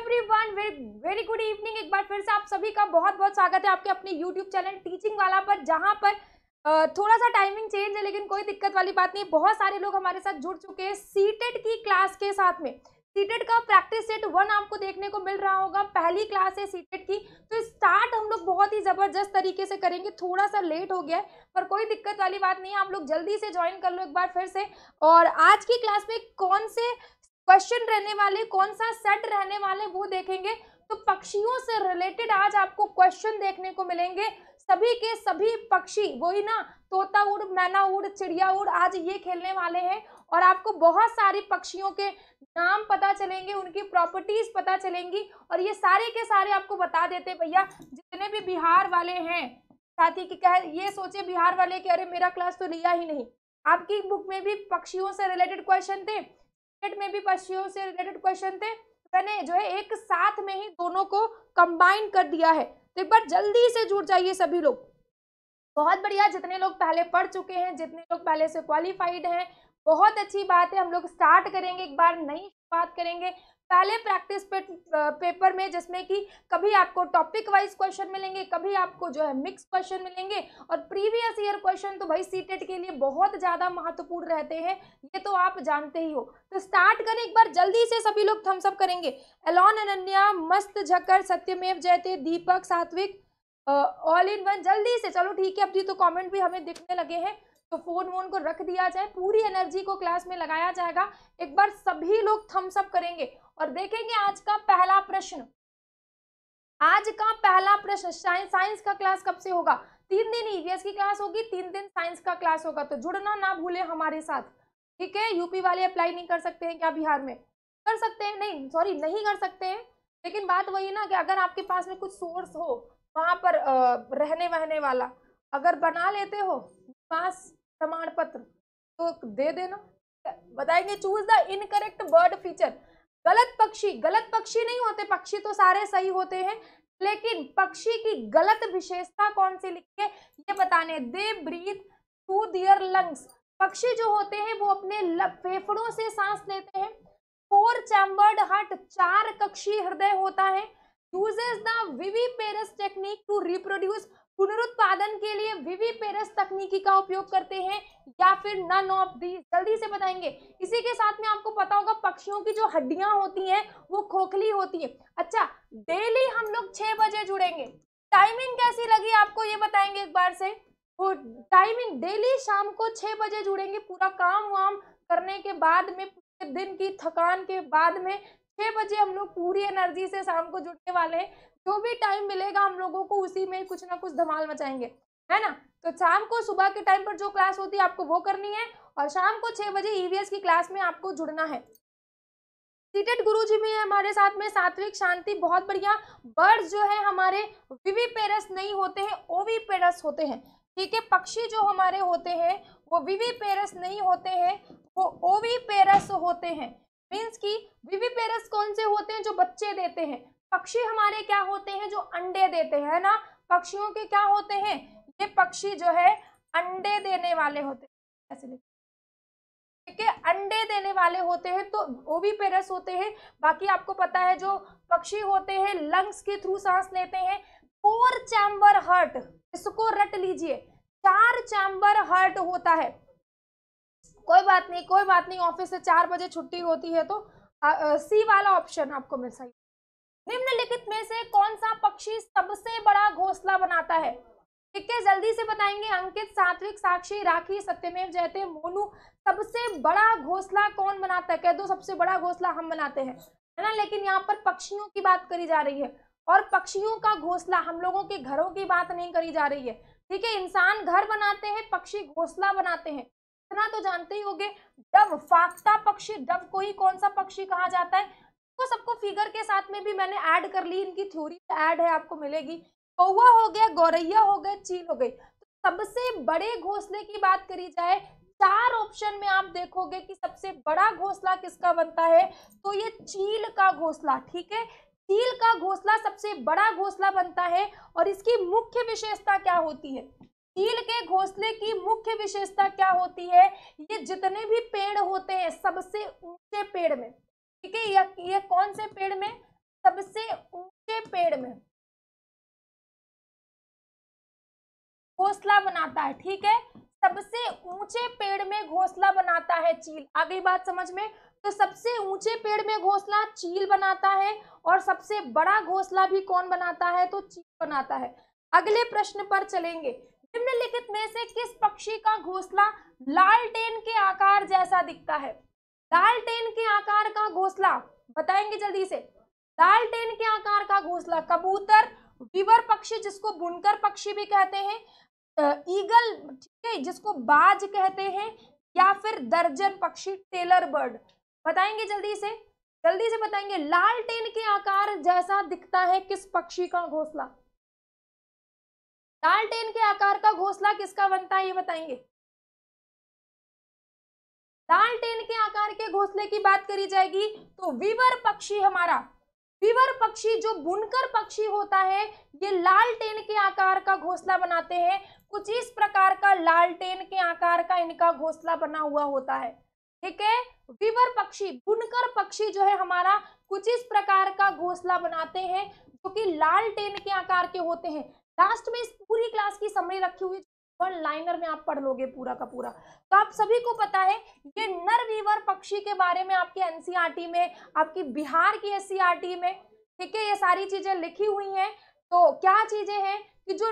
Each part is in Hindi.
everyone very very good evening एक बार फिर से आप सभी का बहुत बहुत स्वागत है आपके अपने यूट्यूब चैनल टीचिंग वाला पर जहां पर थोड़ा सा टाइमिंग चेंज है लेकिन कोई दिक्कत वाली बात नहीं बहुत सारे लोग हमारे साथ जुड़ चुके हैं सीटेड की क्लास के साथ में सीटेड का प्रैक्टिस सेट वन आपको देखने को मिल रहा होगा पहली क्लास है सीटेड की तो स्टार्ट हम लोग बहुत ही ज़बरदस्त तरीके से करेंगे थोड़ा सा लेट हो गया है पर कोई दिक्कत वाली बात नहीं है आप लोग जल्दी से ज्वाइन कर लो एक बार फिर से और आज की क्लास में कौन से क्वेश्चन रहने वाले कौन सा सेट रहने वाले वो देखेंगे तो पक्षियों से रिलेटेड आज आपको क्वेश्चन देखने को मिलेंगे सभी के सभी पक्षी वही ना तोता उड़ मैना उड़ चिड़िया उड़ आज ये खेलने वाले हैं और आपको बहुत सारी पक्षियों के नाम पता चलेंगे उनकी प्रॉपर्टीज पता चलेंगी और ये सारे के सारे आपको बता देते भैया जितने भी बिहार वाले हैं साथी की कह ये सोचे बिहार वाले कि अरे मेरा क्लास तो लिया ही नहीं आपकी बुक में भी पक्षियों से रिलेटेड क्वेश्चन थे में भी पशुओं से रिलेटेड क्वेश्चन थे मैंने जो है एक साथ में ही दोनों को कंबाइन कर दिया है तो एक बार जल्दी से जुड़ जाइए सभी लोग बहुत बढ़िया जितने लोग पहले पढ़ चुके हैं जितने लोग पहले से क्वालिफाइड हैं बहुत अच्छी बात है हम लोग स्टार्ट करेंगे एक बार नई बात करेंगे पहले प्रैक्टिस पे, पेपर में जिसमें कि कभी आपको टॉपिक वाइज क्वेश्चन मिलेंगे कभी आपको जो है मिक्स क्वेश्चन मिलेंगे और प्रीवियस ईयर क्वेश्चन तो भाई सी के लिए बहुत ज़्यादा महत्वपूर्ण रहते हैं ये तो आप जानते ही हो तो स्टार्ट करें एक बार जल्दी से सभी लोग थम्सअप करेंगे एलॉन अनन्या मस्त झकर सत्यमेव जयते दीपक सात्विक ऑल इन वन जल्दी से चलो ठीक है अब जी तो कॉमेंट भी हमें दिखने लगे हैं तो फोन वोन को रख दिया जाए पूरी एनर्जी को क्लास में लगाया जाएगा एक बार सभी लोग थम्सअप करेंगे और देखेंगे आज का पहला प्रश्न आज का पहला प्रश्न साइंस का क्लास कब से होगा तीन दिन ईवीएस e की क्लास होगी तीन दिन साइंस का क्लास होगा तो जुड़ना ना भूले हमारे साथ ठीक है यूपी वाले अप्लाई नहीं कर सकते हैं क्या बिहार में कर सकते हैं नहीं सॉरी नहीं कर सकते हैं लेकिन बात वही ना कि अगर आपके पास में कुछ सोर्स हो वहाँ पर रहने वहने वाला अगर बना लेते हो पास प्रमाण पत्र तो दे देना बताएंगे choose the incorrect word feather गलत पक्षी गलत पक्षी नहीं होते पक्षी तो सारे सही होते हैं लेकिन पक्षी की गलत विशेषता कौन सी लिखी है ये बताने दे ब्रीथ टू दियर लंग्स पक्षी जो होते हैं वो अपने फेफड़ों से सांस लेते हैं फोर चैम्बर्ड हार्ट चार कक्षी हृदय होता है uses the viviparous technique to reproduce पुनरुत्पादन के लिए विवी पेरस तकनीकी का उपयोग करते हैं या फिर नन ऑफ दी जल्दी से बताएंगे इसी के साथ में आपको पता होगा पक्षियों की जो हड्डियां होती हैं वो खोखली होती है अच्छा डेली हम लोग छह बजे जुड़ेंगे टाइमिंग कैसी लगी आपको ये बताएंगे एक बार से वो टाइमिंग डेली शाम को छह बजे जुड़ेंगे पूरा काम वाम करने के बाद में दिन की थकान के बाद में छह बजे हम लोग पूरी एनर्जी से शाम को जुड़ने वाले हैं जो भी टाइम मिलेगा हम लोगों को उसी में कुछ ना कुछ धमाल मचाएंगे है ना तो शाम को सुबह के टाइम पर जो क्लास होती है आपको वो करनी है और शाम को छह बजे ईवीएस e की क्लास में आपको जुड़ना है सीटेड गुरु जी भी है हमारे साथ में सात्विक शांति बहुत बढ़िया बर्ड्स जो है हमारे विवी पेरस नहीं होते हैं ओवी पेरस होते हैं ठीक है पक्षी जो हमारे होते हैं वो विवी पेरस नहीं होते हैं वो ओवी पेरस होते हैं मीन्स की विवी पेरस कौन से होते हैं जो बच्चे देते हैं पक्षी हमारे क्या होते हैं जो अंडे देते हैं ना पक्षियों के क्या होते हैं ये पक्षी जो है अंडे देने वाले होते हैं ठीक है अंडे देने वाले होते हैं तो वो भी पेरस होते हैं बाकी आपको पता है जो पक्षी होते हैं लंग्स के थ्रू सांस लेते हैं फोर चैम्बर हर्ट इसको रट लीजिए चार चैम्बर हर्ट होता है कोई बात नहीं कोई बात नहीं ऑफिस से चार बजे छुट्टी होती है तो आ, आ, सी वाला ऑप्शन आपको मिल सही निम्नलिखित में से कौन सा पक्षी सबसे बड़ा घोसला बनाता है ठीक है जल्दी से बताएंगे अंकित सात्विक साक्षी राखी सत्यमेव जयते मोनू सबसे बड़ा घोसला कौन बनाता है कह दो सबसे बड़ा घोसला हम बनाते हैं है ना लेकिन यहाँ पर पक्षियों की बात करी जा रही है और पक्षियों का घोसला हम लोगों के घरों की बात नहीं करी जा रही है ठीक है इंसान घर बनाते हैं पक्षी घोसला बनाते हैं इतना तो जानते ही होंगे डब फाख्ता पक्षी डब को ही कौन सा पक्षी कहा जाता है इसको सबको फिगर के साथ में भी मैंने ऐड कर ली इनकी थ्योरी ऐड है आपको मिलेगी कौआ हो गया गौरैया हो गया चील हो गई तो सबसे बड़े घोंसले की बात करी जाए चार ऑप्शन में आप देखोगे कि सबसे बड़ा घोंसला किसका बनता है तो ये चील का घोंसला ठीक है चील का घोंसला सबसे बड़ा घोंसला बनता है और इसकी मुख्य विशेषता क्या होती है चील के घोंसले की मुख्य विशेषता क्या होती है ये जितने भी पेड़ होते हैं सबसे ऊंचे पेड़ में ठीक है यह ये कौन से पेड़ में सबसे ऊंचे पेड़ में घोसला बनाता है ठीक है सबसे ऊंचे पेड़ में घोसला बनाता है चील आगे बात समझ में तो सबसे ऊंचे पेड़ में घोसला चील बनाता है और सबसे बड़ा घोसला भी कौन बनाता है तो चील बनाता है अगले प्रश्न पर चलेंगे निम्नलिखित में से किस पक्षी का घोसला लालटेन के आकार जैसा दिखता है डाल्टेन के आकार का घोसला बताएंगे जल्दी से डाल्टेन के आकार का घोसला कबूतर विवर पक्षी जिसको बुनकर पक्षी भी कहते हैं ईगल ठीक है जिसको बाज कहते हैं या फिर दर्जन पक्षी टेलर बर्ड बताएंगे जल्दी से जल्दी से बताएंगे लालटेन के आकार जैसा दिखता है किस पक्षी का घोसला लालटेन के आकार का घोसला किसका बनता है ये बताएंगे टेन के आकार के घोंसले की बात करी जाएगी तो विवर पक्षी हमारा विवर पक्षी जो बुनकर पक्षी होता है ये लाल टेन के आकार का घोंसला बनाते हैं कुछ इस प्रकार का लाल टेन के आकार का इनका घोंसला बना हुआ होता है ठीक है विवर पक्षी बुनकर पक्षी जो है हमारा कुछ इस प्रकार का घोंसला बनाते हैं जो कि लाल टेन के आकार के होते हैं लास्ट में इस पूरी क्लास की समरी रखी हुई वन लाइनर में आप पढ़ लोगे पूरा का पूरा तो आप सभी को पता है ये नर वीवर पक्षी के बारे में आपके एनसीईआरटी e में आपकी बिहार की एस e में ठीक है ये सारी चीजें लिखी हुई हैं तो क्या चीजें हैं कि जो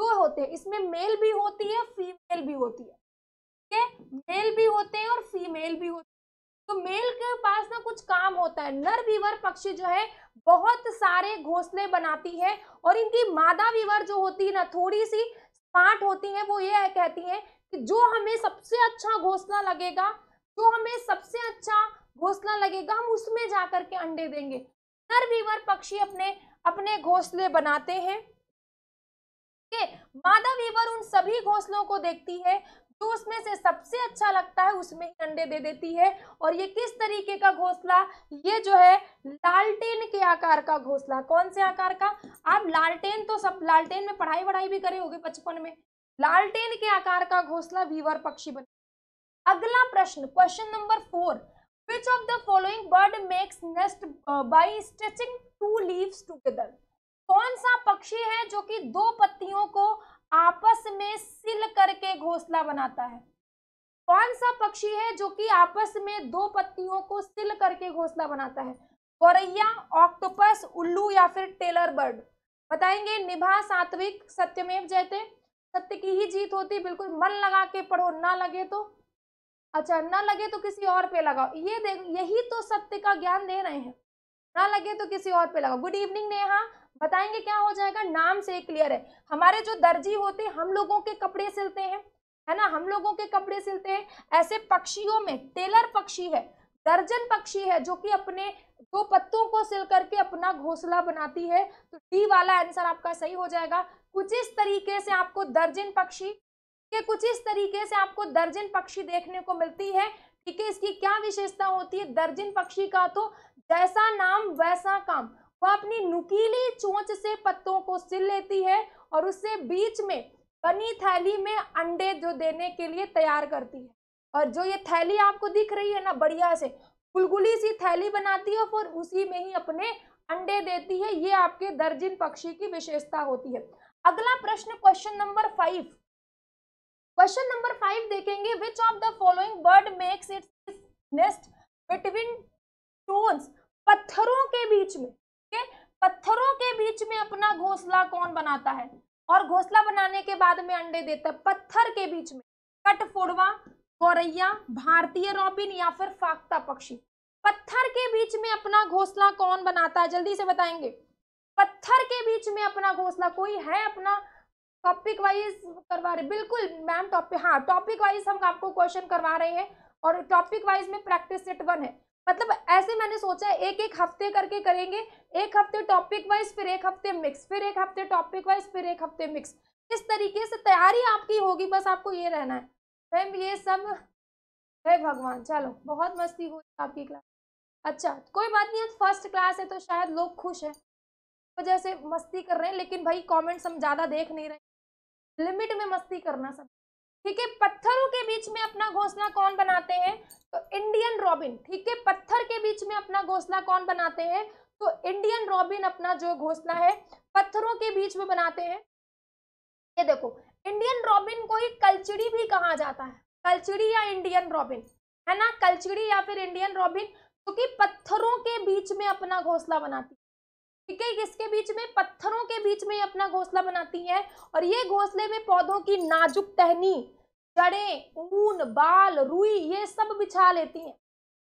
दो होते हैं इसमें मेल भी होती है फीमेल भी होती है ठीक है मेल भी होते हैं और फीमेल भी होती है तो मेल के पास ना कुछ काम होता है नर वीवर पक्षी जो है बहुत सारे घोंसले बनाती है और इनकी मादा वीवर जो होती है ना थोड़ी सी पार्ट होती हैं वो ये कहती हैं कि जो हमें सबसे अच्छा घोसला लगेगा जो हमें सबसे अच्छा घोसला लगेगा हम उसमें जा करके अंडे देंगे नर वीवर पक्षी अपने अपने घोसले बनाते हैं मादा वीवर उन सभी घोसलों को देखती है तो उसमें से सबसे अच्छा लगता है उसमें ही अंडे दे देती है और ये किस तरीके का घोसला ये जो है लालटेन के आकार का घोसला कौन से आकार का आप लालटेन तो सब लालटेन में पढ़ाई वढ़ाई भी करे होगी बचपन में लालटेन के आकार का घोसला वीवर पक्षी बने अगला प्रश्न question number four which of the following bird makes nest by stretching to leave together कौन सा पक्षी है जो कि दो पत्तियों को आपस में सिल करके घोंसला बनाता है कौन सा पक्षी है जो कि आपस में दो पत्तियों को सिल करके घोंसला बनाता है गौरैया ऑक्टोपस उल्लू या फिर टेलर बर्ड बताएंगे निभा सात्विक सत्यमेव जयते सत्य की ही जीत होती बिल्कुल मन लगा के पढ़ो ना लगे तो अच्छा ना लगे तो किसी और पे लगाओ ये देख यही तो सत्य का ज्ञान दे रहे हैं ना लगे तो किसी और पे लगाओ गुड इवनिंग नेहा बताएंगे क्या हो जाएगा नाम से क्लियर है हमारे जो दर्जी होते हम लोगों के कपड़े सिलते हैं है ना हम लोगों के कपड़े सिलते हैं ऐसे पक्षियों में टेलर पक्षी है दर्जन पक्षी है जो कि अपने दो पत्तों को सिल करके अपना घोंसला बनाती है तो डी वाला आंसर आपका सही हो जाएगा कुछ इस तरीके से आपको दर्जन पक्षी के कुछ इस तरीके से आपको दर्जन पक्षी देखने को मिलती है ठीक है इसकी क्या विशेषता होती है दर्जन पक्षी का तो जैसा नाम वैसा काम वह अपनी नुकीली चोंच से पत्तों को सिल लेती है और उससे बीच में बनी थैली में अंडे जो देने के लिए तैयार करती है और जो ये थैली आपको दिख रही है ना बढ़िया से गुलगुली सी थैली बनाती है और उसी में ही अपने अंडे देती है ये आपके दर्जिन पक्षी की विशेषता होती है अगला प्रश्न question number five question number five देखेंगे which of the following bird makes its nest between stones पत्थरों के बीच में के पत्थरों के बीच में अपना घोंसला कौन बनाता है और घोंसला बनाने के बाद में अंडे देता है पत्थर के बीच में कट फोड़वा गौरैया भारतीय रॉबिन या फिर फाकता पक्षी पत्थर के बीच में अपना घोंसला कौन बनाता है जल्दी से बताएंगे पत्थर के बीच में अपना घोंसला कोई है अपना टॉपिक वाइज करवा रहे बिल्कुल मैम टॉपिक हाँ टॉपिक वाइज हम आपको क्वेश्चन करवा रहे हैं और टॉपिक वाइज में प्रैक्टिस सेट वन है मतलब ऐसे मैंने सोचा एक एक हफ्ते करके करेंगे एक हफ्ते टॉपिक वाइज फिर एक हफ्ते मिक्स फिर एक हफ्ते टॉपिक वाइज फिर एक हफ्ते मिक्स इस तरीके से तैयारी आपकी होगी बस आपको ये रहना है मैम ये सब है भगवान चलो बहुत मस्ती हुई आपकी क्लास अच्छा कोई बात नहीं फर्स्ट क्लास है तो शायद लोग खुश हैं वजह तो से मस्ती कर रहे हैं लेकिन भाई कॉमेंट्स हम ज़्यादा देख नहीं रहे लिमिट में मस्ती करना सब ठीक है पत्थरों के बीच में अपना घोंसला कौन बनाते हैं तो इंडियन रॉबिन ठीक है पत्थर के बीच में अपना घोंसला कौन बनाते हैं तो इंडियन रॉबिन अपना जो घोंसला है पत्थरों के बीच में बनाते हैं ये देखो इंडियन रॉबिन को ही कलचिड़ी भी कहा जाता है कलचिड़ी या इंडियन रॉबिन है ना कलचिड़ी या फिर इंडियन रॉबिन क्योंकि तो पत्थरों के बीच में अपना घोंसला बनाती ठीक है किसके बीच में पत्थरों के बीच में अपना घोंसला बनाती है और ये घोंसले में पौधों की नाजुक टहनी जड़ें ऊन बाल रुई ये सब बिछा लेती हैं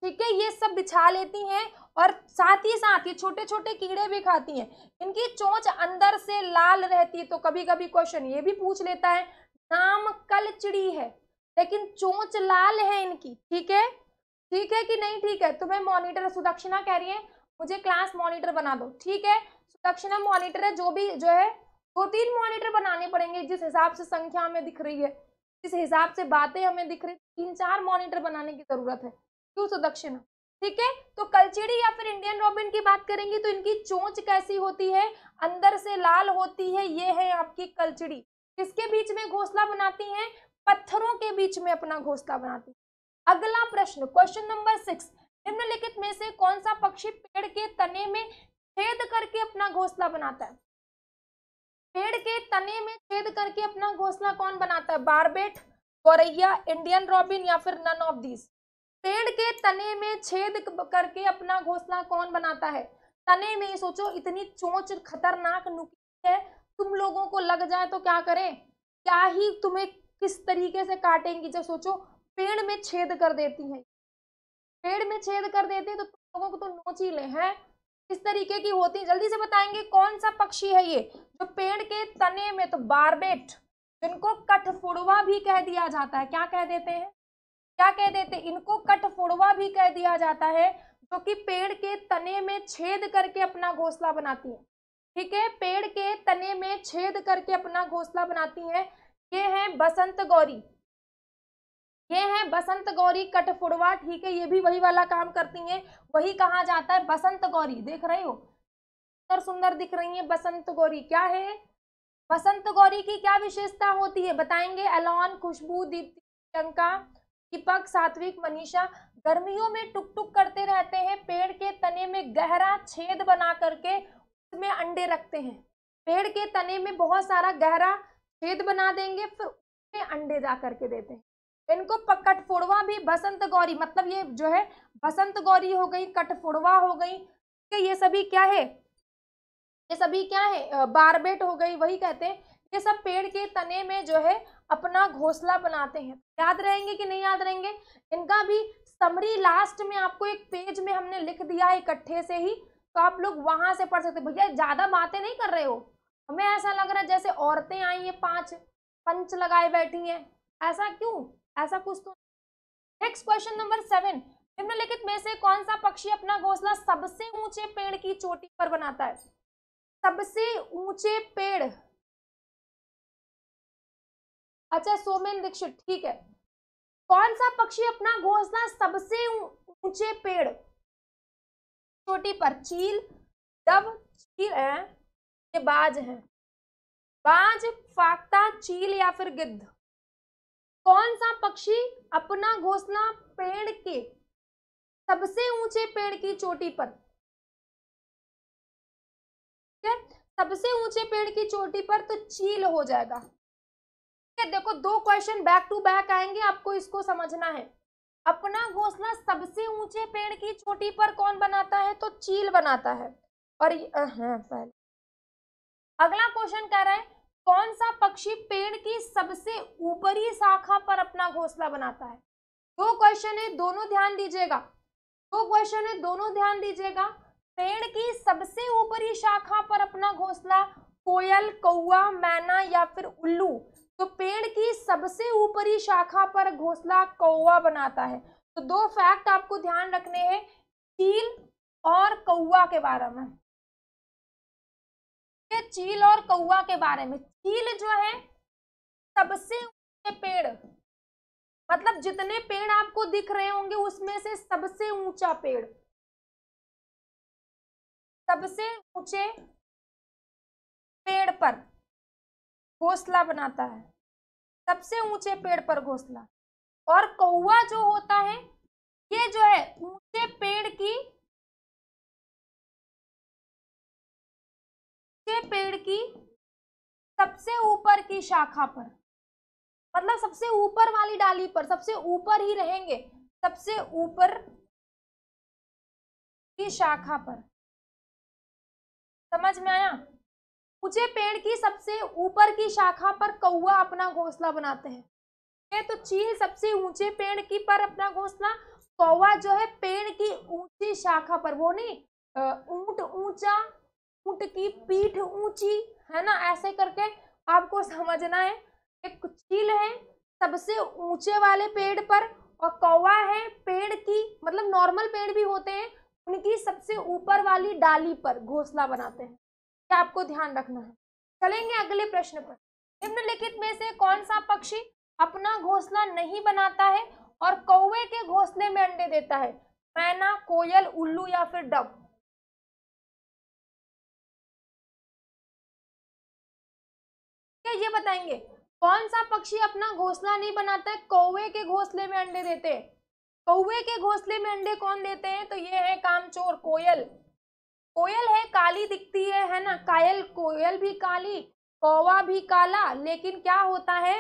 ठीक है ये सब बिछा लेती हैं और साथ ही साथ ये छोटे छोटे कीड़े भी खाती हैं इनकी चोंच अंदर से लाल रहती है तो कभी कभी क्वेश्चन ये भी पूछ लेता है नाम कल चिड़ी है लेकिन चोंच लाल है इनकी ठीक है ठीक है कि नहीं ठीक है तुम्हें तो मॉनिटर सुदक्षिणा कह रही है मुझे क्लास मॉनिटर बना दो ठीक है सुदक्षिणा मॉनिटर है जो भी जो है दो तीन मॉनिटर बनाने पड़ेंगे जिस हिसाब से संख्या हमें दिख रही है जिस हिसाब से बातें हमें दिख रही तीन चार मॉनिटर बनाने की जरूरत है क्यों सुदक्षिणा ठीक है तो कलचेड़ी या फिर इंडियन रॉबिन की बात करेंगे तो इनकी चोंच कैसी होती है अंदर से लाल होती है ये है आपकी कलचड़ी किसके बीच में घोंसला बनाती हैं पत्थरों के बीच में अपना घोंसला बनाती है अगला प्रश्न क्वेश्चन नंबर सिक्स निम्नलिखित में से कौन सा पक्षी पेड़ के तने में छेद करके अपना घोंसला बनाता है पेड़ के तने में छेद करके अपना घोंसला कौन बनाता है बारबेट गौरैया इंडियन रॉबिन या फिर नन ऑफ दीज पेड़ के तने में छेद करके अपना घोंसला कौन बनाता है तने में सोचो इतनी चोंच खतरनाक नुकी है तुम लोगों को लग जाए तो क्या करें क्या ही तुम्हें किस तरीके से काटेंगी जब सोचो पेड़ में छेद कर देती है पेड़ में छेद कर देते तो लोगों को तो नोच ही ले हैं किस तरीके की होती है जल्दी से बताएंगे कौन सा पक्षी है ये जो पेड़ के तने में तो बारबेट जिनको कठफुड़वा भी कह दिया जाता है क्या कह देते हैं क्या कह देते हैं इनको कठफुड़वा भी कह दिया जाता है जो कि पेड़ के तने में छेद करके अपना घोंसला बनाती है ठीक है पेड़ के तने में छेद करके अपना घोंसला बनाती है ये है बसंत गौरी ये है बसंत गौरी कटफुड़वा ठीक है ये भी वही वाला काम करती है वही कहा जाता है बसंत गौरी देख रहे हो सुंदर सुंदर दिख रही है बसंत गौरी क्या है बसंत गौरी की क्या विशेषता होती है बताएंगे अलॉन खुशबू दीप्ति प्रियंका दीपक सात्विक मनीषा गर्मियों में टुक टुक करते रहते हैं पेड़ के तने में गहरा छेद बना करके उसमें अंडे रखते हैं पेड़ के तने में बहुत सारा गहरा छेद बना देंगे फिर उसमें अंडे जा करके देते हैं इनको कटफोड़वा भी बसंत गौरी मतलब ये जो है बसंत गौरी हो गई कटफोड़वा हो गई ये सभी क्या है ये सभी क्या है बारबेट हो गई वही कहते हैं ये सब पेड़ के तने में जो है अपना घोंसला बनाते हैं याद रहेंगे कि नहीं याद रहेंगे इनका भी समरी लास्ट में आपको एक पेज में हमने लिख दिया है इकट्ठे से ही तो आप लोग वहां से पढ़ सकते भैया ज्यादा बातें नहीं कर रहे हो हमें ऐसा लग रहा है जैसे औरतें आई हैं पांच पंच लगाए बैठी हैं ऐसा क्यों ऐसा कुछ तो नेक्स्ट क्वेश्चन नंबर सेवन निम्नलिखित में से कौन सा पक्षी अपना घोंसला सबसे ऊंचे पेड़ की चोटी पर बनाता है सबसे ऊंचे पेड़ अच्छा सोमेन दीक्षित ठीक है कौन सा पक्षी अपना घोंसला सबसे ऊंचे पेड़ चोटी पर चील डब चील है ये बाज है बाज फाकता चील या फिर गिद्ध कौन सा पक्षी अपना घोंसला पेड़ के सबसे ऊंचे पेड़ की चोटी पर ठीक है सबसे ऊंचे पेड़ की चोटी पर तो चील हो जाएगा ठीक है देखो दो क्वेश्चन बैक टू बैक आएंगे आपको इसको समझना है अपना घोंसला सबसे ऊंचे पेड़ की चोटी पर कौन बनाता है तो चील बनाता है और हाँ, अगला क्वेश्चन कह रहा है कौन सा पक्षी पेड़ की सबसे ऊपरी शाखा पर अपना घोंसला बनाता है दो क्वेश्चन है दोनों ध्यान दीजिएगा दो क्वेश्चन है दोनों ध्यान दीजिएगा पेड़ की सबसे ऊपरी शाखा पर अपना घोंसला कोयल कौआ मैना या फिर उल्लू तो पेड़ की सबसे ऊपरी शाखा पर घोंसला कौआ बनाता है तो दो फैक्ट आपको ध्यान रखने हैं चील और कौआ के बारे में ये चील और कौआ के बारे में चील जो है सबसे ऊंचे पेड़ मतलब जितने पेड़ आपको दिख रहे होंगे उसमें से सबसे ऊंचा पेड़ सबसे ऊंचे पेड़ पर घोंसला बनाता है सबसे ऊंचे पेड़ पर घोंसला और कौआ जो होता है ये जो है ऊंचे पेड़ की कच्चे पेड़ की सबसे ऊपर की शाखा पर मतलब सबसे ऊपर वाली डाली पर सबसे ऊपर ही रहेंगे सबसे ऊपर की शाखा पर समझ में आया ऊंचे पेड़ की सबसे ऊपर की शाखा पर कौआ अपना घोंसला बनाते हैं है तो चील सबसे ऊंचे पेड़ की पर अपना घोंसला कौवा जो है पेड़ की ऊंची शाखा पर वो नहीं ऊंट ऊंचा ऊंट की पीठ ऊंची है ना ऐसे करके आपको समझना है एक चील है सबसे ऊंचे वाले पेड़ पर और कौवा है पेड़ की मतलब नॉर्मल पेड़ भी होते हैं उनकी सबसे ऊपर वाली डाली पर घोंसला बनाते हैं ये आपको ध्यान रखना है चलेंगे अगले प्रश्न पर निम्नलिखित में से कौन सा पक्षी अपना घोंसला नहीं बनाता है और कौवे के घोंसले में अंडे देता है मैना कोयल उल्लू या फिर डब क्या ये बताएंगे कौन सा पक्षी अपना घोंसला नहीं बनाता है कौवे के घोंसले में अंडे देते हैं कौवे के घोंसले में अंडे कौन देते हैं तो ये है कामचोर कोयल कोयल है काली दिखती है है ना कायल कोयल भी काली कौवा भी काला लेकिन क्या होता है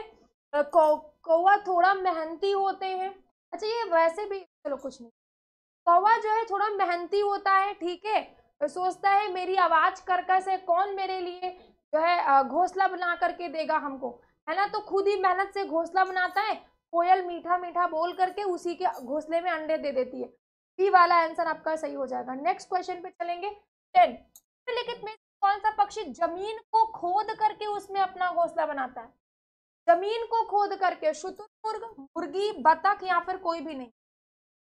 कौवा को, थोड़ा मेहनती होते हैं अच्छा ये वैसे भी चलो कुछ नहीं कौवा जो है थोड़ा मेहनती होता है ठीक है सोचता है मेरी आवाज करकस है कौन मेरे लिए जो है घोंसला बना करके देगा हमको है ना तो खुद ही मेहनत से घोंसला बनाता है कोयल मीठा मीठा बोल करके उसी के घोंसले में अंडे दे देती है बी वाला आंसर आपका सही हो जाएगा नेक्स्ट क्वेश्चन पे चलेंगे टेन लिखित में कौन सा पक्षी जमीन को खोद करके उसमें अपना घोंसला बनाता है जमीन को खोद करके शुतुर्ग मुर्गी बतख या फिर कोई भी नहीं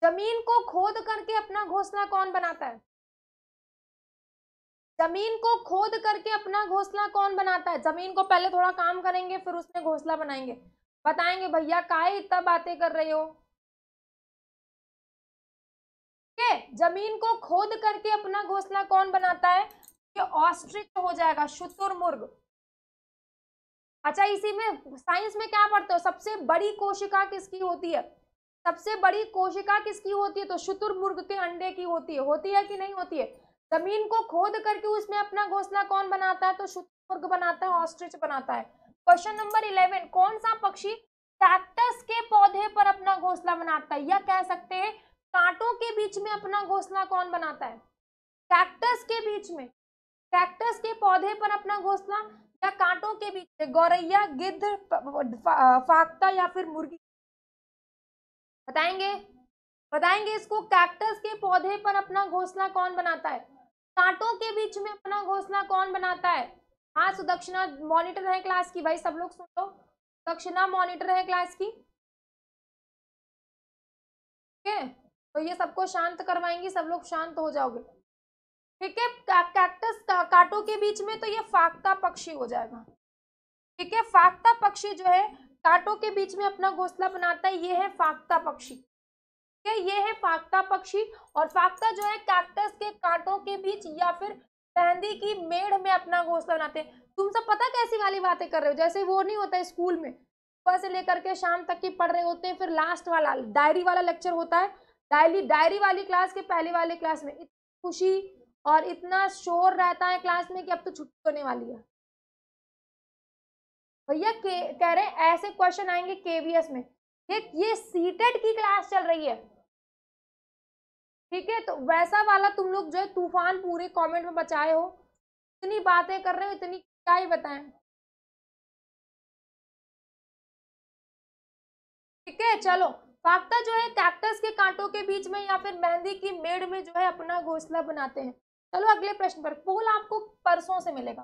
जमीन को खोद करके अपना घोंसला कौन बनाता है जमीन को खोद करके अपना घोंसला कौन बनाता है जमीन को पहले थोड़ा काम करेंगे फिर उसमें घोंसला बनाएंगे बताएंगे भैया काय इतना बातें कर रहे हो के जमीन को खोद करके अपना घोंसला कौन बनाता है कि ऑस्ट्रिच हो जाएगा शुतुरमुर्ग अच्छा इसी में साइंस में क्या पढ़ते हो सबसे बड़ी कोशिका किसकी होती है सबसे बड़ी कोशिका किसकी होती है तो शुतुरमुर्ग के अंडे की होती है होती है कि नहीं होती है जमीन को खोद करके उसमें अपना घोसला कौन बनाता है तो शुतुरमुर्ग बनाता है ऑस्ट्रिच बनाता है क्वेश्चन नंबर इलेवन कौन सा पक्षी कैक्टस के पौधे पर अपना घोसला बनाता है या कह सकते हैं कांटों के बीच में अपना घोसला कौन बनाता है कैक्टस के बीच में कैक्टस के पौधे पर अपना घोसला या कांटों के बीच में गौरैया गिद्ध फाकता या फिर मुर्गी बताएंगे बताएंगे इसको कैक्टस के पौधे पर अपना घोसला कौन बनाता है कांटों के बीच में अपना घोषणा कौन बनाता है हाँ सुदक्षिणा मॉनिटर है क्लास की भाई सब लोग सुन लो दक्षिणा मॉनिटर है क्लास की ठीक है तो ये सबको शांत करवाएंगी सब लोग शांत हो जाओगे ठीक है कैक्टस कांटों के बीच में तो ये फाकता पक्षी हो जाएगा ठीक है फाकता पक्षी जो है कांटों के बीच में अपना घोसला बनाता है ये है फाकता पक्षी है ये है फाक्ता पक्षी और फाक्ता जो है कैक्टस के कांटों के बीच या फिर मेहंदी की मेड़ में अपना घोंसला बनाते हैं तुम सब पता कैसी वाली बातें कर रहे हो जैसे वो नहीं होता स्कूल में सुबह से लेकर के शाम तक की पढ़ रहे होते हैं फिर लास्ट वाला डायरी वाला लेक्चर होता है डायरी डायरी वाली क्लास के पहले वाले क्लास में इतनी खुशी और इतना शोर रहता है क्लास में कि अब तो छुट्टी होने वाली है भैया कह रहे ऐसे क्वेश्चन आएंगे केवीएस में ये ये की क्लास चल रही है ठीक है तो वैसा वाला तुम लोग जो है तूफान पूरे कमेंट में बचाए हो इतनी बातें कर रहे हो इतनी क्या ही बताएं ठीक है चलो फाक्ता जो है कैक्टस के कांटों के बीच में या फिर मेहंदी की मेड़ में जो है अपना घोसला बनाते हैं चलो अगले प्रश्न पर फूल आपको परसों से मिलेगा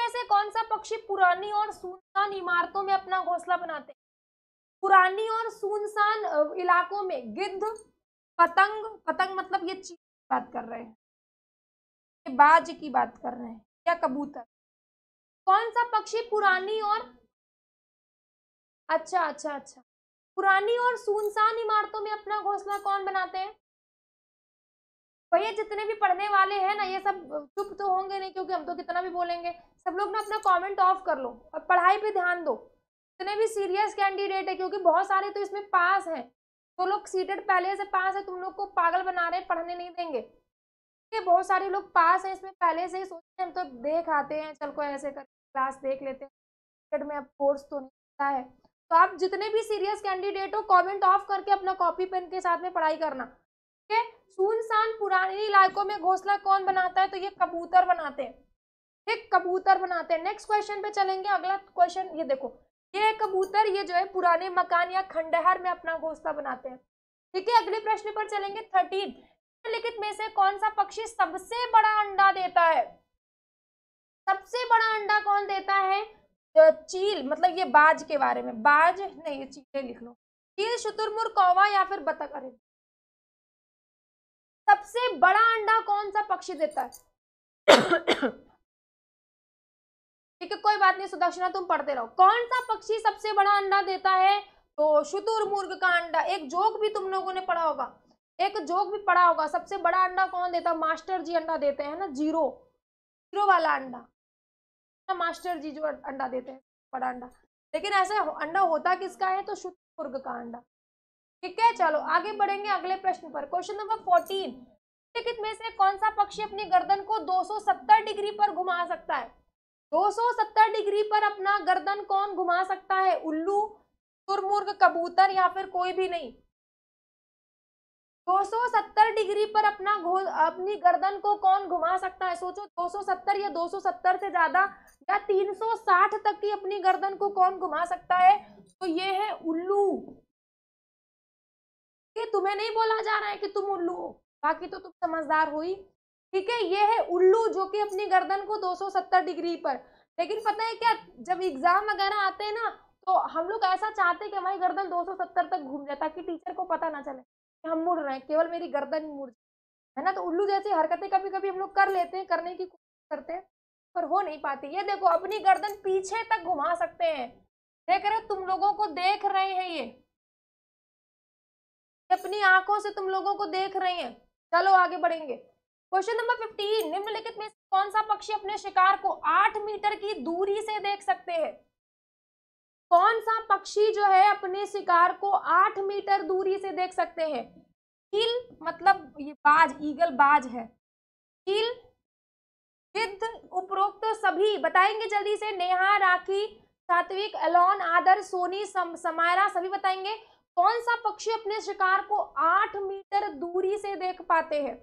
वैसे कौन सा पक्षी पुरानी और सुनसान इमारतों में अपना घोंसला बनाते हैं पुरानी और सुनसान इलाकों में गिद्ध पतंग पतंग मतलब ये चीज बात कर रहे हैं ये बाज की बात कर रहे हैं या कबूतर कौन सा पक्षी पुरानी और अच्छा अच्छा अच्छा पुरानी और सुनसान इमारतों में अपना घोंसला कौन बनाते हैं भैया जितने भी पढ़ने वाले हैं ना ये सब चुप तो होंगे नहीं क्योंकि हम तो कितना भी बोलेंगे सब लोग ना अपना कमेंट ऑफ कर लो और पढ़ाई पे ध्यान दो जितने भी सीरियस कैंडिडेट है क्योंकि बहुत सारे तो इसमें पास हैं तो लोग सीटेड पहले से पास है तुम लोग को पागल बना रहे हैं पढ़ने नहीं देंगे ये बहुत सारे लोग पास हैं इसमें पहले से ही सोचते हैं हम तो देख आते हैं चल को ऐसे कर क्लास देख लेते हैं सीटेट में अब कोर्स तो नहीं होता है तो आप जितने भी सीरियस कैंडिडेट हो कमेंट ऑफ करके अपना कॉपी पेन के साथ में पढ़ाई करना ठीक है सुनसान पुराने इलाकों में घोसला कौन बनाता है तो ये कबूतर बनाते हैं ठीक कबूतर बनाते हैं नेक्स्ट क्वेश्चन पे चलेंगे अगला क्वेश्चन ये देखो ये कबूतर ये जो है पुराने मकान या खंडहर में अपना घोंसला बनाते हैं ठीक है अगले प्रश्न पर चलेंगे थर्टीन लिखित में से कौन सा पक्षी सबसे बड़ा अंडा देता है सबसे बड़ा अंडा कौन देता है चील मतलब ये बाज के बारे में बाज नहीं ये चीले लिख लो चील शुतुरमुर कौवा या फिर बतख अरे सबसे बड़ा अंडा कौन सा पक्षी देता है ठीक है कोई बात नहीं सुदक्षिणा तुम पढ़ते रहो कौन सा पक्षी सबसे बड़ा अंडा देता है तो शुतुर मुर्ग का अंडा एक जोक भी तुम लोगों ने पढ़ा होगा एक जोक भी पढ़ा होगा सबसे बड़ा अंडा कौन देता मास्टर जी अंडा देते हैं ना जीरो जीरो वाला अंडा ना हाँ, मास्टर जी जो अंडा देते हैं बड़ा अंडा लेकिन ऐसा अंडा होता किसका है तो शुतुर मुर्ग का अंडा ठीक है चलो आगे बढ़ेंगे अगले प्रश्न पर क्वेश्चन नंबर फोर्टीन में से कौन सा पक्षी अपनी गर्दन को 270 डिग्री पर घुमा सकता है 270 डिग्री पर अपना गर्दन कौन घुमा सकता है उल्लू सुरमुर्ग कबूतर या फिर कोई भी नहीं 270 डिग्री पर अपना अपनी गर्दन को कौन घुमा सकता है सोचो 270 या 270 से ज्यादा या 360 तक की अपनी गर्दन को कौन घुमा सकता है तो ये है उल्लू ये तुम्हें नहीं बोला जा रहा है कि तुम उल्लू हो बाकी तो तुम समझदार हुई ठीक है ये है उल्लू जो कि अपनी गर्दन को 270 डिग्री पर लेकिन पता है क्या जब एग्जाम वगैरह आते हैं ना तो हम लोग ऐसा चाहते हैं कि हमारी गर्दन 270 तक घूम जाए ताकि टीचर को पता ना चले कि हम मुड़ रहे हैं केवल मेरी गर्दन ही मुड़ है ना तो उल्लू जैसी हरकतें कभी कभी हम लोग कर लेते हैं करने की कोशिश करते हैं पर हो नहीं पाती ये देखो अपनी गर्दन पीछे तक घुमा सकते हैं देख रहे तुम लोगों को देख रहे हैं ये अपनी आंखों से तुम लोगों को देख रहे हैं चलो आगे बढ़ेंगे क्वेश्चन नंबर फिफ्टीन निम्नलिखित में कौन सा पक्षी अपने शिकार को आठ मीटर की दूरी से देख सकते हैं कौन सा पक्षी जो है अपने शिकार को आठ मीटर दूरी से देख सकते हैं कील मतलब ये बाज ईगल बाज है कील सिद्ध उपरोक्त सभी बताएंगे जल्दी से नेहा राखी सात्विक एलोन आदर सोनी सम, समायरा सभी बताएंगे कौन सा पक्षी अपने शिकार को आठ मीटर दूरी से देख पाते हैं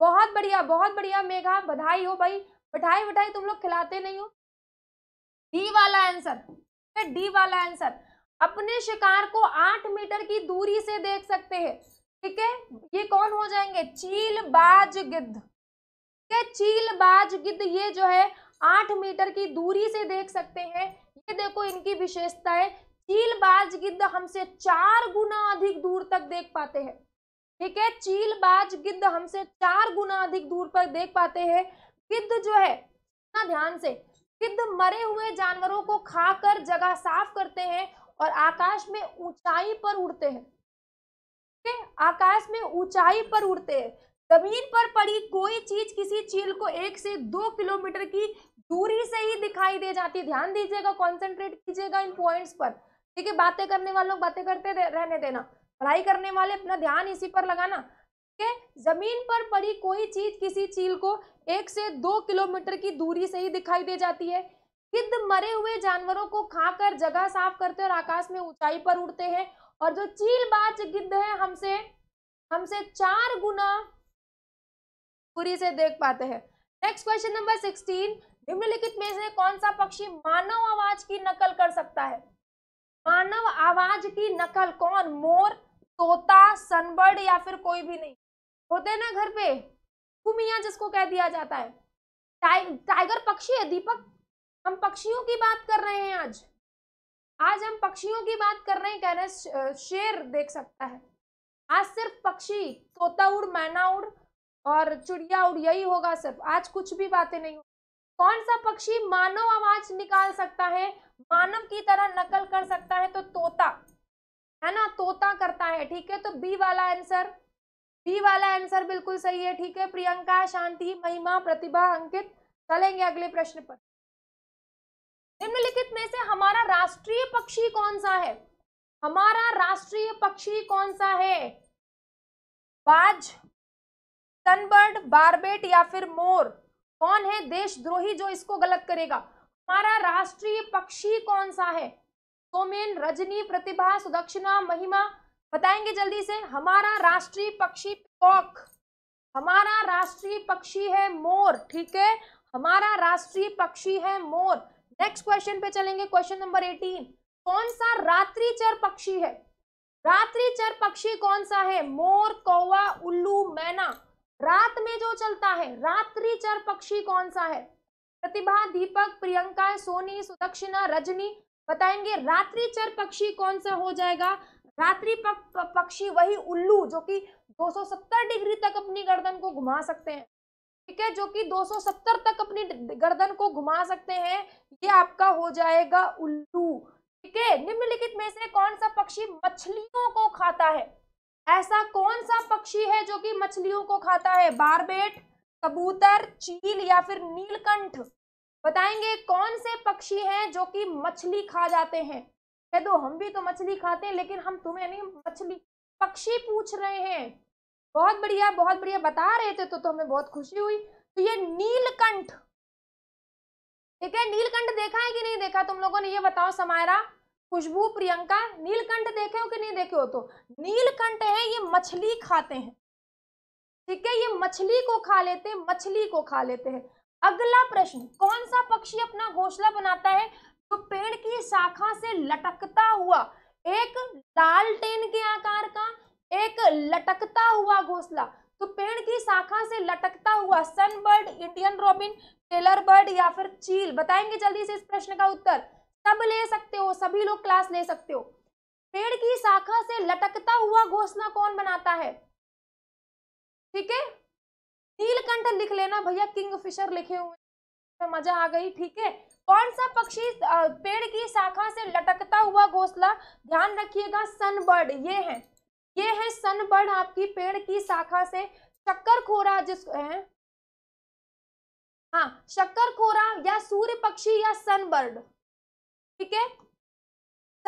बहुत बढ़िया बहुत बढ़िया मेघा बधाई हो भाई बठाई बठाई तुम लोग खिलाते नहीं हो डी वाला आंसर डी वाला आंसर अपने शिकार को आठ मीटर की दूरी से देख सकते हैं ठीक है ये कौन हो जाएंगे चील बाज गिद्ध ठीक चील बाज गिद्ध ये जो है आठ मीटर की दूरी से देख सकते हैं ये देखो इनकी विशेषता है चील बाज गिद्ध हमसे चार गुना अधिक दूर तक देख पाते हैं ठीक है चील बाज गिद्ध हमसे चार गुना अधिक दूर पर देख पाते हैं गिद्ध जो है ना ध्यान से गिद्ध मरे हुए जानवरों को खाकर जगह साफ करते हैं और आकाश में ऊंचाई पर उड़ते हैं ठीक है आकाश में ऊंचाई पर उड़ते हैं जमीन पर पड़ी कोई चीज किसी चील को एक से दो किलोमीटर की दूरी से ही दिखाई दे जाती ध्यान दीजिएगा कॉन्सेंट्रेट कीजिएगा इन पॉइंट्स पर ठीक है बातें करने वालों बातें करते रहने देना पढ़ाई करने वाले अपना ध्यान इसी पर लगाना के जमीन पर पड़ी कोई चीज किसी चील को एक से दो किलोमीटर की दूरी से ही दिखाई दे जाती है गिद्ध मरे हुए जानवरों को खाकर जगह साफ करते और आकाश में ऊंचाई पर उड़ते हैं और जो चील बाज गिद्ध है हमसे हमसे चार गुना दूरी से देख पाते हैं नेक्स्ट क्वेश्चन नंबर सिक्सटीन निम्नलिखित में से कौन सा पक्षी मानव आवाज की नकल कर सकता है मानव आवाज की नकल कौन मोर तोता सनबर्ड या फिर कोई भी नहीं होते हैं ना घर पे कुमिया जिसको कह दिया जाता है टाइ, टाइगर पक्षी है दीपक हम पक्षियों की बात कर रहे हैं आज आज हम पक्षियों की बात कर रहे हैं कह रहे हैं शेर देख सकता है आज सिर्फ पक्षी तोता उड़ मैना उड़ और चिड़िया उड़ यही होगा सिर्फ आज कुछ भी बातें नहीं कौन सा पक्षी मानव आवाज निकाल सकता है मानव की तरह नकल कर सकता है तो तोता है ना तोता करता है ठीक है तो बी वाला आंसर बी वाला आंसर बिल्कुल सही है ठीक है प्रियंका शांति महिमा प्रतिभा अंकित चलेंगे अगले प्रश्न पर निम्नलिखित में से हमारा राष्ट्रीय पक्षी कौन सा है हमारा राष्ट्रीय पक्षी कौन सा है बाज सनबर्ड बारबेट या फिर मोर कौन है देशद्रोही जो इसको गलत करेगा हमारा राष्ट्रीय पक्षी कौन सा है सोमेन रजनी प्रतिभा सुदक्षिणा महिमा बताएंगे जल्दी से हमारा राष्ट्रीय पक्षी पीकॉक हमारा राष्ट्रीय पक्षी है मोर ठीक है हमारा राष्ट्रीय पक्षी है मोर नेक्स्ट क्वेश्चन पे चलेंगे क्वेश्चन नंबर एटीन कौन सा रात्रि चर पक्षी है रात्रि चर पक्षी कौन सा है मोर कौवा उल्लू मैना रात में जो चलता है रात्रि चर पक्षी कौन सा है प्रतिभा दीपक प्रियंका सोनी सुदक्षिणा रजनी बताएंगे रात्रि चर पक्षी कौन सा हो जाएगा रात्रि पक्षी वही उल्लू जो कि 270 डिग्री तक अपनी गर्दन को घुमा सकते हैं ठीक है जो कि 270 तक अपनी गर्दन को घुमा सकते हैं ये आपका हो जाएगा उल्लू ठीक है निम्नलिखित में से कौन सा पक्षी मछलियों को खाता है ऐसा कौन सा पक्षी है जो कि मछलियों को खाता है बारबेट कबूतर चील या फिर नीलकंठ बताएंगे कौन से पक्षी हैं जो कि मछली खा जाते हैं कह दो हम भी तो मछली खाते हैं लेकिन हम तुम्हें नहीं मछली पक्षी पूछ रहे हैं बहुत बढ़िया बहुत बढ़िया बता रहे थे तो, तो हमें बहुत खुशी हुई तो ये नीलकंठ ठीक है नीलकंठ देखा है कि नहीं देखा तुम लोगों ने ये बताओ समायरा खुशबू प्रियंका नीलकंठ देखे हो कि नहीं देखे हो तो नीलकंठ है ये मछली खाते हैं ठीक है ये मछली को खा लेते हैं मछली को खा लेते हैं अगला प्रश्न कौन सा पक्षी अपना घोंसला बनाता है जो तो पेड़ की शाखा से लटकता हुआ एक लाल टेन के आकार का एक लटकता हुआ घोंसला तो पेड़ की शाखा से लटकता हुआ sunbird Indian robin tailor bird या फिर चील बताएंगे जल्दी से इस प्रश्न का उत्तर सब ले सकते हो सभी लोग क्लास ले सकते हो पेड़ की शाखा से लटकता हुआ घोसला कौन बनाता है ठीक है नीलकंठ लिख लेना भैया किंग फिशर लिखे हुए तो मजा आ गई ठीक है कौन सा पक्षी पेड़ की शाखा से लटकता हुआ घोसला ध्यान रखिएगा सनबर्ड ये है ये है सनबर्ड आपकी पेड़ की शाखा से शक्कर खोरा जिसको है हाँ शक्कर खोरा या सूर्य पक्षी या सनबर्ड ठीक है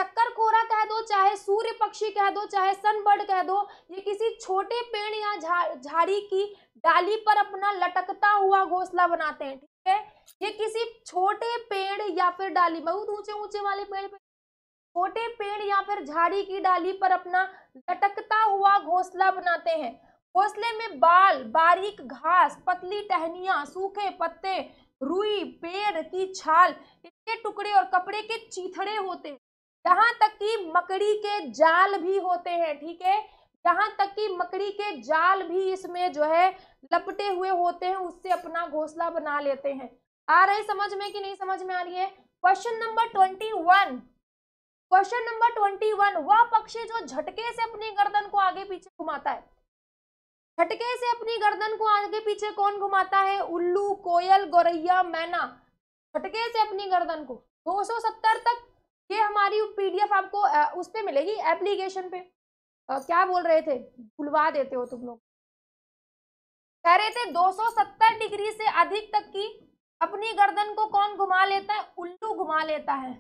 चक्कर कोरा कह दो चाहे सूर्य पक्षी कह दो चाहे सनबर्ड कह दो ये किसी छोटे पेड़ या झाड़ी की डाली पर अपना लटकता हुआ घोंसला बनाते हैं ठीक है ये किसी छोटे पेड़ या फिर डाली बहुत ऊंचे ऊंचे वाले पेड़ पे छोटे पेड़ या फिर झाड़ी की डाली पर अपना लटकता हुआ घोंसला बनाते हैं घोंसले में बाल बारीक घास पतली टहनिया सूखे पत्ते रुई पेड़ की छाल इसके टुकड़े और कपड़े के चीथड़े होते हैं यहाँ तक कि मकड़ी के जाल भी होते हैं ठीक है यहाँ तक कि मकड़ी के जाल भी इसमें जो है लपटे हुए होते हैं उससे अपना घोंसला बना लेते हैं आ रही समझ में कि नहीं समझ में आ रही है question number twenty one question number twenty one वह पक्षी जो झटके से अपनी गर्दन को आगे पीछे घुमाता है झटके से अपनी गर्दन को आगे पीछे कौन घुमाता है उल्लू कोयल गोरैया मैना झटके से अपनी गर्दन को 270 तक ये हमारी पीडीएफ आपको उस पर मिलेगी एप्लीकेशन पे आ, क्या बोल रहे थे भुलवा देते हो तुम लोग कह रहे थे 270 डिग्री से अधिक तक की अपनी गर्दन को कौन घुमा लेता है उल्लू घुमा लेता है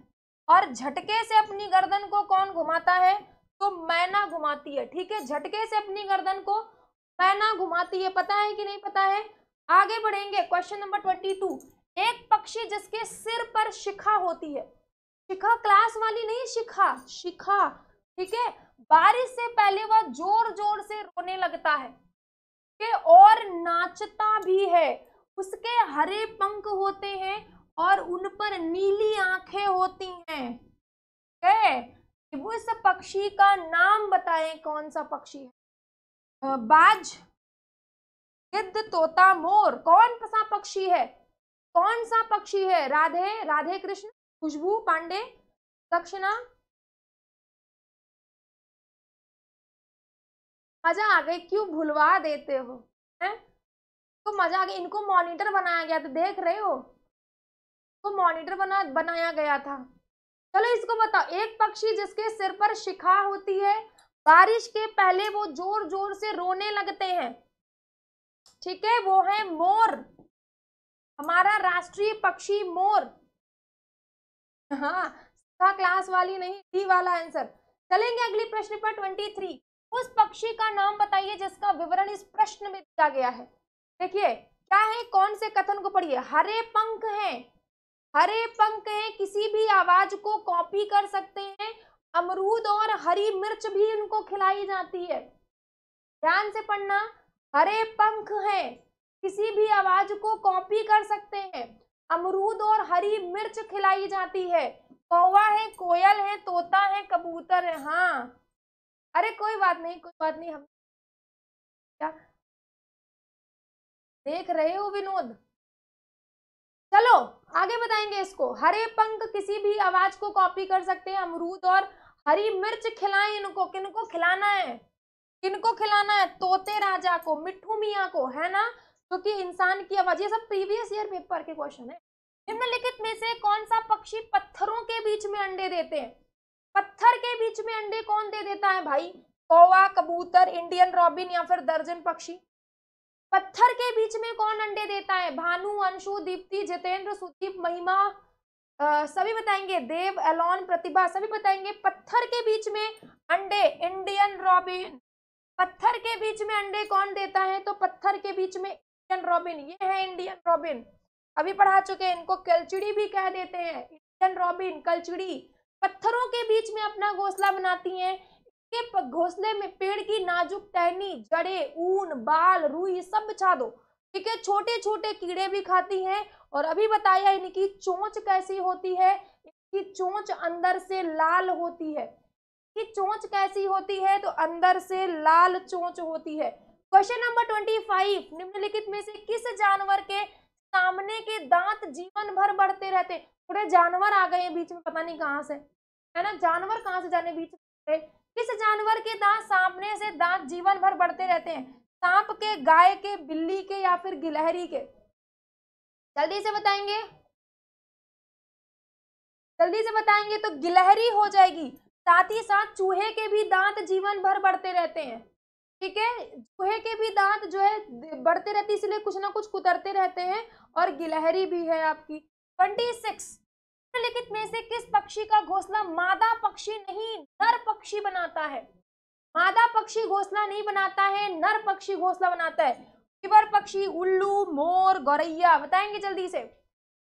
और झटके से अपनी गर्दन को कौन घुमाता है तो मैना घुमाती है ठीक है झटके से अपनी गर्दन को मैना घुमाती है पता है कि नहीं पता है आगे बढ़ेंगे क्वेश्चन नंबर ट्वेंटी टू एक पक्षी जिसके सिर पर शिखा होती है शिखा क्लास वाली नहीं शिखा शिखा ठीक है बारिश से पहले वह जोर जोर से रोने लगता है के और नाचता भी है उसके हरे पंख होते हैं और उन पर नीली आंखें होती हैं है उस पक्षी का नाम बताएं कौन सा पक्षी है बाज गिद्ध तोता मोर कौन सा पक्षी है कौन सा पक्षी है राधे राधे कृष्ण खुशबू पांडे दक्षिणा मजा आ गई क्यों भुलवा देते हो हैं तो मजा आ गया इनको मॉनिटर बनाया गया था देख रहे हो तो मॉनिटर बना बनाया गया था चलो इसको बताओ एक पक्षी जिसके सिर पर शिखा होती है बारिश के पहले वो जोर जोर से रोने लगते हैं ठीक है वो है मोर हमारा राष्ट्रीय पक्षी मोर हाँ था क्लास वाली नहीं डी वाला आंसर चलेंगे अगले प्रश्न पर ट्वेंटी थ्री उस पक्षी का नाम बताइए जिसका विवरण इस प्रश्न में दिया गया है देखिए क्या है कौन से कथन को पढ़िए हरे पंख हैं हरे पंख हैं किसी भी आवाज को कॉपी कर सकते हैं अमरूद और हरी मिर्च भी उनको खिलाई जाती है ध्यान से पढ़ना हरे पंख हैं किसी भी आवाज को कॉपी कर सकते हैं अमरूद और हरी मिर्च खिलाई जाती है कौवा है कोयल है तोता है कबूतर है हाँ अरे कोई बात नहीं कोई बात नहीं हम क्या देख रहे हो विनोद चलो आगे बताएंगे इसको हरे पंख किसी भी आवाज को कॉपी कर सकते हैं अमरूद और हरी मिर्च खिलाएं इनको किनको खिलाना है किनको खिलाना है तोते राजा को मिट्ठू मिया को है ना क्योंकि इंसान की आवाज ये सब प्रीवियस ईयर पेपर के क्वेश्चन है निम्नलिखित में से कौन सा पक्षी पत्थरों के बीच में अंडे देते हैं पत्थर के बीच में अंडे कौन दे देता है भाई कौवा कबूतर इंडियन रॉबिन या फिर दर्जन पक्षी पत्थर के बीच में कौन अंडे देता है भानु अंशु दीप्ति जितेंद्र सुदीप महिमा आ, सभी बताएंगे देव एलॉन प्रतिभा सभी बताएंगे पत्थर के बीच में अंडे इंडियन रॉबिन पत्थर के बीच में अंडे कौन देता है तो पत्थर के बीच में इंडियन रॉबिन ये है इंडियन रॉबिन अभी पढ़ा चुके हैं इनको कलचिड़ी भी कह देते हैं इंडियन रॉबिन कलचिड़ी पत्थरों के बीच में अपना घोंसला बनाती हैं इसके घोंसले में पेड़ की नाजुक टहनी जड़े ऊन बाल रुई सब बिछा दो ठीक है छोटे छोटे कीड़े भी खाती हैं और अभी बताया इनकी चोंच कैसी होती है इनकी चोंच अंदर से लाल होती है इनकी चोंच कैसी होती है तो अंदर से लाल चोंच होती है क्वेश्चन नंबर ट्वेंटी फाइव निम्नलिखित में से किस जानवर के सामने के दांत जीवन भर बढ़ते रहते थोड़े जानवर आ गए बीच में पता नहीं कहाँ से है ना जानवर कहाँ से जाने बीच में किस जानवर के दांत सामने से दांत जीवन भर बढ़ते रहते हैं सांप के गाय के बिल्ली के या फिर गिलहरी के जल्दी से बताएंगे जल्दी से बताएंगे तो गिलहरी हो जाएगी साथ ही साथ चूहे के भी दांत जीवन भर बढ़ते रहते हैं ठीक है चूहे के भी दांत जो है बढ़ते रहते इसलिए कुछ ना कुछ कुतरते रहते हैं और गिलहरी भी है आपकी ट्वेंटी सिक्स लिखित में से किस पक्षी का घोसला मादा पक्षी नहीं नर पक्षी बनाता है मादा पक्षी घोसला नहीं बनाता है नर पक्षी घोसला बनाता है किबर पक्षी उल्लू मोर गौरैया बताएंगे जल्दी से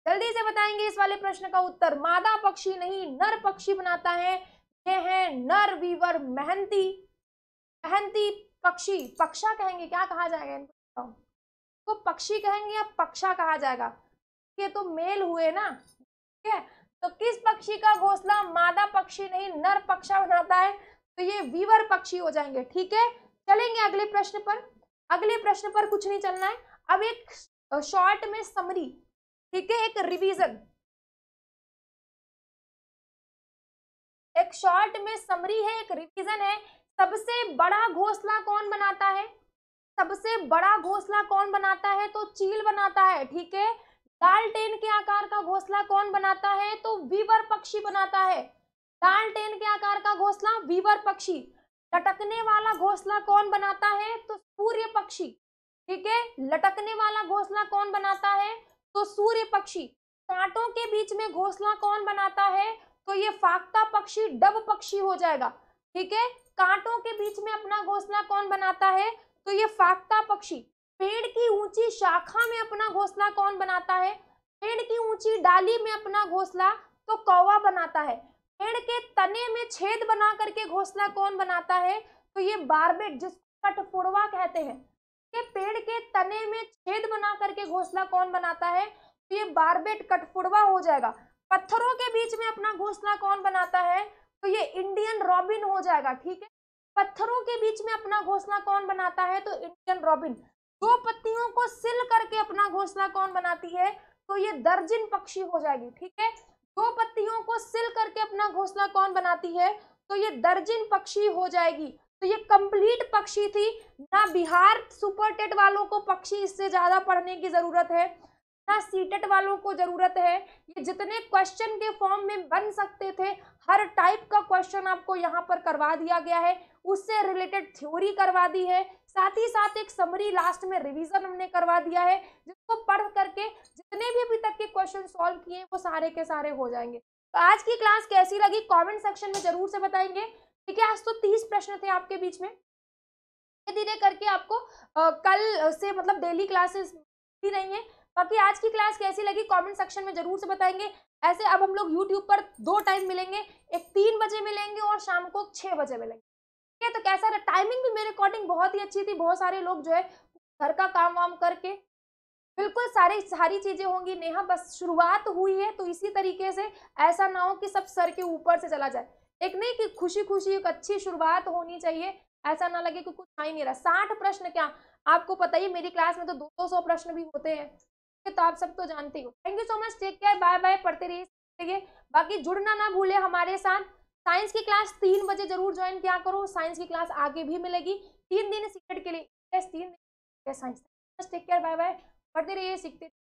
जल्दी से बताएंगे इस वाले प्रश्न का उत्तर मादा पक्षी नहीं नर पक्षी बनाता है ये है नर वीवर मेहंती मेहंती पक्षी पक्षा कहेंगे क्या कहा जाएगा इनको तो पक्षी कहेंगे या पक्षा कहा जाएगा ये तो मेल हुए ना ठीक है तो किस पक्षी का घोसला मादा पक्षी नहीं नर पक्षा बनाता है तो ये वीवर पक्षी हो जाएंगे ठीक है चलेंगे अगले प्रश्न पर अगले प्रश्न पर कुछ नहीं चलना है अब एक शॉर्ट में समरी ठीक है एक रिवीजन एक शॉर्ट में समरी है एक रिवीजन है सबसे बड़ा घोसला कौन बनाता है सबसे बड़ा घोसला कौन बनाता है तो चील बनाता है ठीक है डाल्टेन के आकार का घोसला कौन बनाता है तो वीवर पक्षी बनाता है डालटेन के आकार का घोसला वीवर पक्षी लटकने वाला घोसला कौन बनाता है तो सूर्य पक्षी ठीक है लटकने वाला घोसला कौन बनाता है तो सूर्य पक्षी कांटों के बीच में घोसला कौन बनाता है तो ये फाकता पक्षी डब पक्षी हो जाएगा ठीक है कांटों के बीच में अपना घोंसला कौन बनाता है तो ये फाकता पक्षी पेड़ की ऊंची शाखा में अपना घोंसला कौन बनाता है पेड़ की ऊंची डाली में अपना घोंसला तो कौवा बनाता है पेड़ के तने में छेद बना करके घोंसला कौन बनाता है तो ये बारबेट जिसको कटफुड़वा कहते हैं ये पेड़ के तने में छेद बना करके घोंसला कौन बनाता है तो ये बारबेट कटफुड़वा हो जाएगा पत्थरों के बीच में अपना घोंसला कौन बनाता है तो ये इंडियन रॉबिन हो जाएगा ठीक है पत्थरों के बीच में अपना घोसला कौन बनाता है तो इंडियन रॉबिन दो पत्तियों को सिल करके अपना घोसला कौन बनाती है तो ये दर्जिन पक्षी हो जाएगी ठीक है दो पत्तियों को सिल करके अपना घोसला कौन बनाती है तो ये दर्जिन पक्षी हो जाएगी तो ये कंप्लीट पक्षी थी ना बिहार सुपर टेट वालों को पक्षी इससे ज़्यादा पढ़ने की ज़रूरत है जितना सीटेट वालों को ज़रूरत है ये जितने क्वेश्चन के फॉर्म में बन सकते थे हर टाइप का क्वेश्चन आपको यहाँ पर करवा दिया गया है उससे रिलेटेड थ्योरी करवा दी है साथ ही साथ एक समरी लास्ट में रिवीजन हमने करवा दिया है जिसको पढ़ करके जितने भी अभी तक के क्वेश्चन सॉल्व किए वो सारे के सारे हो जाएंगे तो आज की क्लास कैसी लगी कमेंट सेक्शन में जरूर से बताएंगे ठीक है आज तो तीस प्रश्न थे आपके बीच में धीरे करके आपको आ, कल से मतलब डेली क्लासेस भी नहीं है बाकी आज की क्लास कैसी लगी कमेंट सेक्शन में जरूर से बताएंगे ऐसे अब हम लोग यूट्यूब पर दो टाइम मिलेंगे एक तीन बजे मिलेंगे और शाम को छह बजे मिलेंगे ठीक है तो कैसा रहा टाइमिंग भी मेरे अकॉर्डिंग बहुत ही अच्छी थी बहुत सारे लोग जो है घर का काम वाम करके बिल्कुल सारे सारी चीज़ें होंगी नेहा बस शुरुआत हुई है तो इसी तरीके से ऐसा ना हो कि सब सर के ऊपर से चला जाए एक नहीं कि खुशी खुशी एक अच्छी शुरुआत होनी चाहिए ऐसा ना लगे कि कुछ आ ही नहीं रहा साठ प्रश्न क्या आपको पता ही मेरी क्लास में तो दो सौ प्रश्न भी होते हैं तो आप सब तो जानते हो thank you so much take care bye bye पढ़ते रहिए बाकी जुड़ना ना भूले हमारे साथ साइंस की क्लास तीन बजे जरूर ज्वाइन किया करो साइंस की क्लास आगे भी मिलेगी तीन दिन सीक्रेट के लिए तीन दिन science take care bye bye पढ़ते रहिए सीखते